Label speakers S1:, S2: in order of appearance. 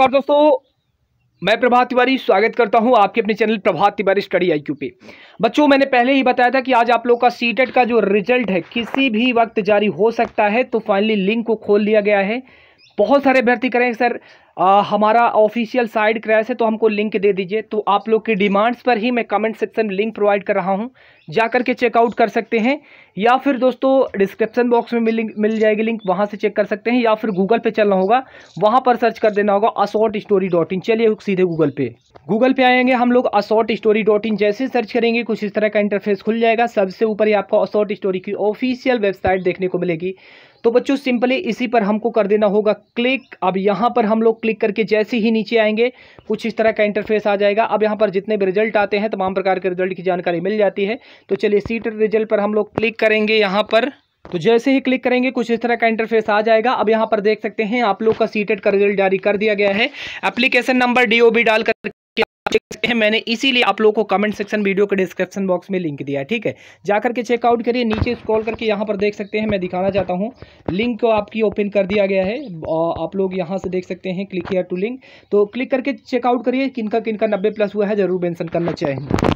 S1: और दोस्तों मैं प्रभात तिवारी स्वागत करता हूं आपके अपने channel Prabhat Tiwari study IQ पे बच्चों मैंने पहले ही बताया था कि आज आप लोग का सीटेट e का जो रिजल्ट है किसी भी वक्त जारी हो सकता है तो फाइनली लिंक को खोल लिया गया है बहुत सारे अभ्यर्थी करें सर आ, हमारा ऑफिशियल साइड क्रैश है तो हमको लिंक दे दीजिए तो आप लोग की डिमांड्स पर ही मैं कमेंट सेक्शन में लिंक प्रोवाइड कर रहा हूँ जा कर के चेकआउट कर सकते हैं या फिर दोस्तों डिस्क्रिप्शन बॉक्स में मिल मिल जाएगी लिंक वहाँ से चेक कर सकते हैं या फिर गूगल पे चलना होगा वहाँ पर सर्च कर देना होगा असॉट स्टोरी डॉट इन चलिए सीधे गूगल पे गूगल पे आएंगे हम लोग असॉट स्टोरी डॉट इन जैसे सर्च करेंगे कुछ इस तरह का इंटरफेस खुल जाएगा सबसे ऊपर ही आपको असॉट स्टोरी की ऑफिशियल वेबसाइट देखने को मिलेगी तो बच्चों सिंपली इसी पर हमको कर देना होगा क्लिक अब यहाँ पर हम लोग क्लिक करके जैसे ही नीचे आएंगे कुछ इस तरह का इंटरफेस आ जाएगा अब यहाँ पर जितने भी रिजल्ट आते हैं तमाम प्रकार के रिजल्ट की जानकारी मिल जाती है तो चलिए सीट रिजल्ट पर हम लोग क्लिक करेंगे यहाँ पर तो जैसे ही क्लिक करेंगे कुछ इस तरह का इंटरफेस आ जाएगा अब यहाँ पर देख सकते हैं आप लोग का सीटेड का रिजल्ट जारी कर दिया गया है एप्लीकेशन नंबर डी बी डालकर हैं मैंने इसीलिए आप लोगों को कमेंट सेक्शन वीडियो के डिस्क्रिप्शन बॉक्स में लिंक दिया है ठीक है जाकर के चेकआउट करिए नीचे स्क्रॉल करके यहाँ पर देख सकते हैं मैं दिखाना चाहता हूँ लिंक को आपकी ओपन कर दिया गया है आप लोग यहाँ से देख सकते हैं क्लिक हेयर टू लिंक तो क्लिक करके चेकआउट करिए किनका किनका नब्बे प्लस हुआ है जरूर मैंसन करना चाहिए